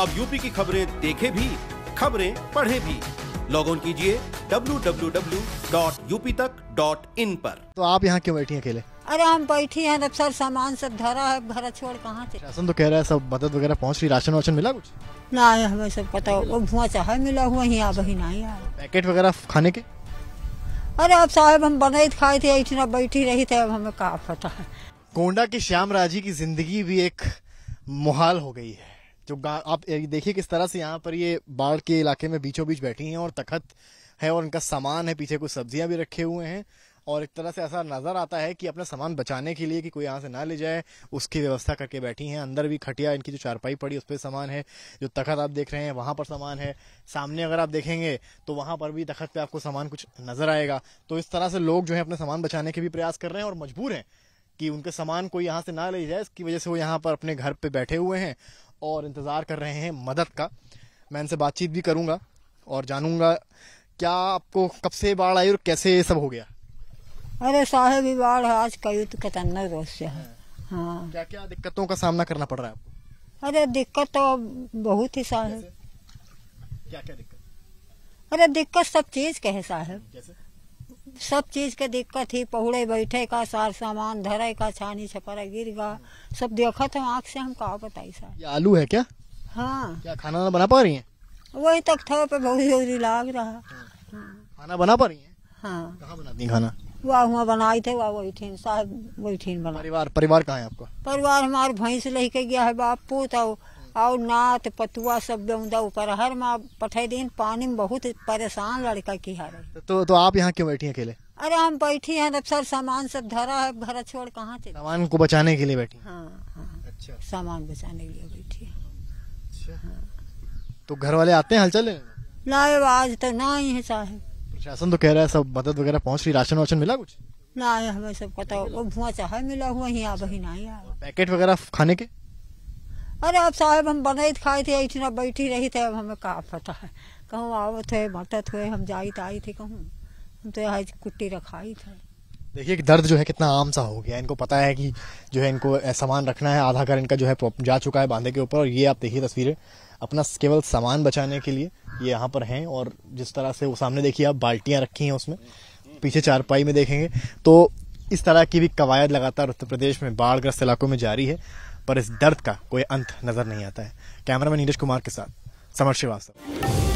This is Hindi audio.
अब यूपी की खबरें देखे भी खबरें पढ़े भी लॉग इन कीजिए www.uptak.in पर तो आप यहाँ क्यों बैठी हैं अकेले अरे हम बैठी हैं अब सर सामान सब धरा है घर छोड़ कहाँ से राशन तो कह रहा है सब मदद वगैरह पहुँच रही राशन वाशन मिला कुछ ना हमें सब पता वो भुआ चाहे मिला हुआ ही आ ही नहीं आया पैकेट वगैरह खाने के अरे अब साहब हम बने तो खाए थे इतना बैठी रही थे अब हमें कहा पता है गोंडा के श्याम राजी की जिंदगी भी एक मुहाल हो गई है जो आप देखिए किस तरह से यहाँ पर ये बाढ़ के इलाके में बीचों बीच बैठी हैं और तखत है और उनका सामान है पीछे कुछ सब्जियां भी रखे हुए हैं और एक तरह से ऐसा नज़र आता है कि अपना सामान बचाने के लिए कि कोई यहाँ से ना ले जाए उसकी व्यवस्था करके बैठी हैं अंदर भी खटिया इनकी जो चारपाई पड़ी उस पर सामान है जो तखत आप देख रहे हैं वहाँ पर सामान है सामने अगर आप देखेंगे तो वहाँ पर भी तखत पे आपको सामान कुछ नज़र आएगा तो इस तरह से लोग जो है अपने सामान बचाने के भी प्रयास कर रहे हैं और मजबूर हैं कि उनके सामान कोई यहाँ से ना ले जाए इसकी वजह से वो यहाँ पर अपने घर पर बैठे हुए हैं और इंतज़ार कर रहे हैं मदद का मैं इनसे बातचीत भी करूँगा और जानूँगा क्या आपको कब से बाढ़ आई और कैसे ये सब हो गया अरे साहब ये बाढ़ आज कई तो खतरनाक रोज से है हाँ, हाँ। क्या क्या दिक्कतों का सामना करना पड़ रहा है आपको अरे दिक्कत तो बहुत ही साहब क्या क्या दिक्कत अरे दिक्कत सब चीज के है साहब सब चीज के दिक्कत ही पहुड़े बैठे का सार सामान धरे का छानी छपरा गिर गा सब देखा था आँख से हम कहा बताई सर आलू है क्या हाँ क्या खाना बना पा रही है वही तक था पे बहुत भौरी लाग रहा हाँ। खाना बना पा रही है हाँ कहाँ बनाती खाना वाह हुआ बनाई थे वाह वही साहब वही बना परिवार परिवार कहाँ है आपका परिवार हमारे भैंस लेके गया है बाप पोता और नाथ पतुआ सब बेउंदा ऊपर हर माँ पठे दिन पानी में बहुत परेशान लड़का की हर तो तो आप यहाँ क्यों बैठी अकेले अरे हम बैठी हैं तब सर सामान सब धरा है घर छोड़ कहाँ चले सामान को बचाने के लिए बैठी हाँ हाँ अच्छा सामान बचाने के लिए बैठी अच्छा। हाँ। तो घर वाले आते हैं हलचल ना आज तो ना ही है चाहे प्रशासन तो कह रहा है सब मदद वगैरह पहुँच रही राशन वाशन मिला कुछ ना हमें सब पता वो भुआ चाहे मिला हुआ ही आब ही ना पैकेट वगैरह खाने के अरे आप साहब हम बने खाए थे इतना बैठी रही थे अब हमें कहा पता है कहूँ आवत है मटत हुए हम जाई आई थे कहूँ हम तो यहाँ कुट्टी रखाई था देखिए एक दर्द जो है कितना आम सा हो गया इनको पता है कि जो है इनको सामान रखना है आधा घर इनका जो है जा चुका है बांधे के ऊपर और ये आप देखिए तस्वीरें अपना केवल सामान बचाने के लिए ये यहाँ पर हैं और जिस तरह से वो सामने देखिए आप बाल्टियाँ रखी हैं उसमें पीछे चारपाई में देखेंगे तो इस तरह की भी कवायद लगातार उत्तर प्रदेश में बाढ़ग्रस्त इलाकों में जारी है पर इस दर्द का कोई अंत नजर नहीं आता है कैमरामैन नीरज कुमार के साथ समर श्रीवास्तव